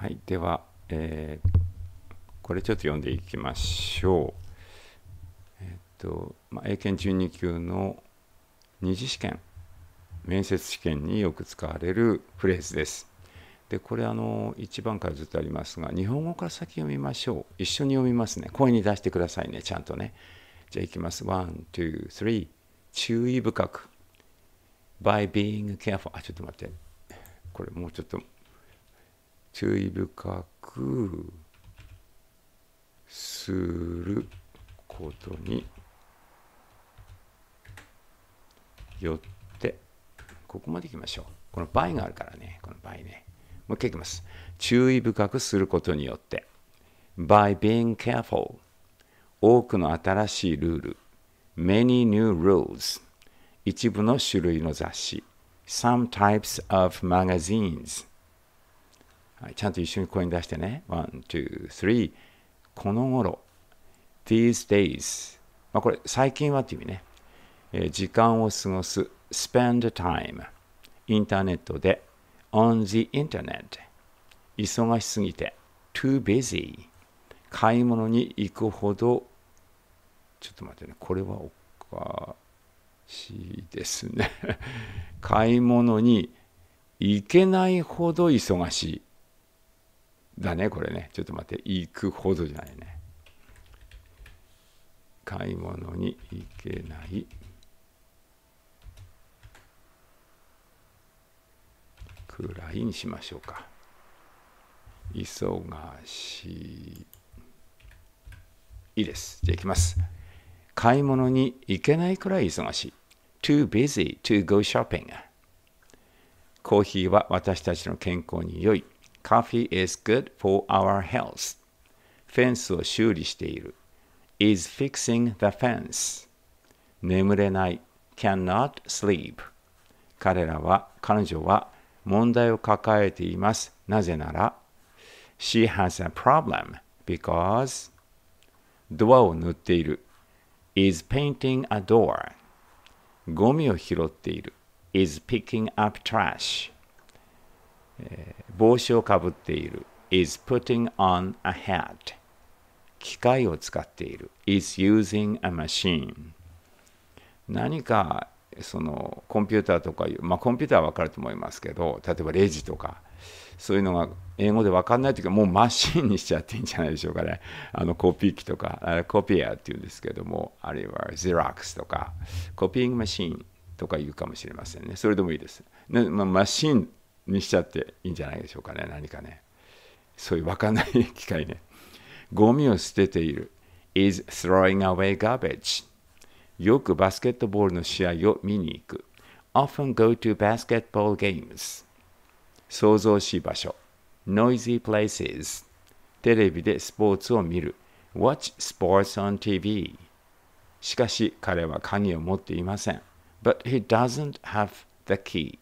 はい、では、えー、これちょっと読んでいきましょう。えっ、ー、と、まあ、英検12級の二次試験、面接試験によく使われるフレーズです。で、これあの、1番からずっとありますが、日本語から先読みましょう。一緒に読みますね。声に出してくださいね、ちゃんとね。じゃあいきます。ワン、ー、スリー。注意深く。by being careful。あ、ちょっと待って。これもうちょっと。注意深くすることによってここまでいきましょうこの倍があるからねこの倍ねもう一回いきます注意深くすることによって by being careful 多くの新しいルール many new rules 一部の種類の雑誌 some types of magazines はい、ちゃんと一緒に声に出してね。One, two, three. この頃。these days。まあ、これ、最近はっていう意味ね。え時間を過ごす。spend time。インターネットで。on the internet。忙しすぎて。too busy。買い物に行くほど。ちょっと待ってね。これはおかしいですね。買い物に行けないほど忙しい。だね、これね。ちょっと待って、行くほどじゃないね。買い物に行けない。くらいにしましょうか。忙しい。いいです。じゃあ行きます。買い物に行けないくらい忙しい。too busy to go shopping。コーヒーは私たちの健康に良い。Coffee is good for our health. フェンスを修理している。is fixing the fence. 眠れない。cannot sleep. 彼らは、彼女は問題を抱えています。なぜなら、she has a problem because ドアを塗っている。is painting a door. ゴミを拾っている。is picking up trash. え帽子をかぶっている is putting on a hat 機械を使っている is using a machine 何かそのコンピューターとかまあコンピューターは分かると思いますけど例えばレジとかそういうのが英語で分かんない時はもうマシンにしちゃっていいんじゃないでしょうかねあのコピー機とかコピアっていうんですけどもあるいはゼラックスとかコピーングマシンとか言うかもしれませんねそれでもいいです、まマシンにしちゃっていいんじゃないでしょうかね何かねそういう分かんない機会ねゴミを捨てている is throwing away garbage よくバスケットボールの試合を見に行く often go to basketball games 想像しい場所 noisy places テレビでスポーツを見る watch sports on TV しかし彼は鍵を持っていません but he doesn't have the key